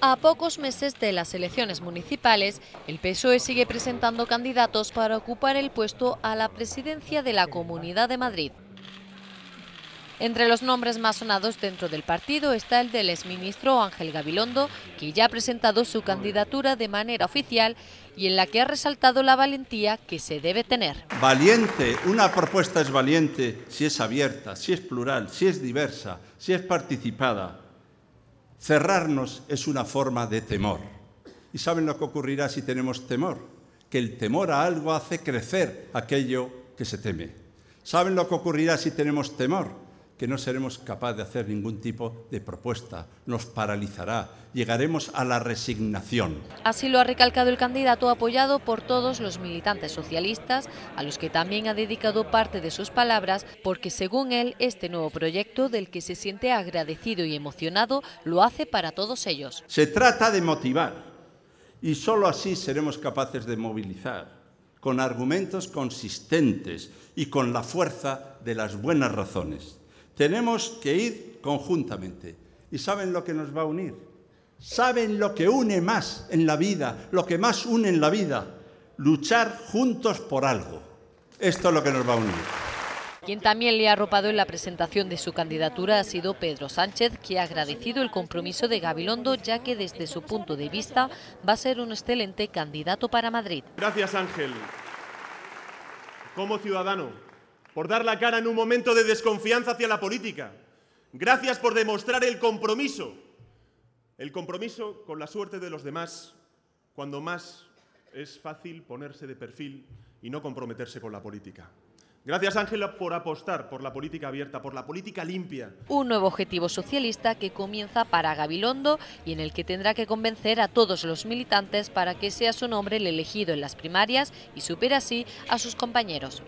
A pocos meses de las elecciones municipales, el PSOE sigue presentando candidatos para ocupar el puesto a la presidencia de la Comunidad de Madrid. Entre los nombres más sonados dentro del partido está el del exministro Ángel Gabilondo, que ya ha presentado su candidatura de manera oficial y en la que ha resaltado la valentía que se debe tener. Valiente, una propuesta es valiente si es abierta, si es plural, si es diversa, si es participada Cerrarnos es una forma de temor. ¿Y saben lo que ocurrirá si tenemos temor? Que el temor a algo hace crecer aquello que se teme. ¿Saben lo que ocurrirá si tenemos temor? que no seremos capaces de hacer ningún tipo de propuesta. Nos paralizará. Llegaremos a la resignación. Así lo ha recalcado el candidato apoyado por todos los militantes socialistas, a los que también ha dedicado parte de sus palabras, porque según él, este nuevo proyecto del que se siente agradecido y emocionado lo hace para todos ellos. Se trata de motivar y solo así seremos capaces de movilizar con argumentos consistentes y con la fuerza de las buenas razones. Tenemos que ir conjuntamente. ¿Y saben lo que nos va a unir? Saben lo que une más en la vida, lo que más une en la vida. Luchar juntos por algo. Esto es lo que nos va a unir. Quien también le ha arropado en la presentación de su candidatura ha sido Pedro Sánchez, que ha agradecido el compromiso de Gabilondo, ya que desde su punto de vista va a ser un excelente candidato para Madrid. Gracias, Ángel. Como ciudadano, por dar la cara en un momento de desconfianza hacia la política. Gracias por demostrar el compromiso, el compromiso con la suerte de los demás, cuando más es fácil ponerse de perfil y no comprometerse con la política. Gracias, Ángela, por apostar por la política abierta, por la política limpia. Un nuevo objetivo socialista que comienza para Gabilondo y en el que tendrá que convencer a todos los militantes para que sea su nombre el elegido en las primarias y supera así a sus compañeros.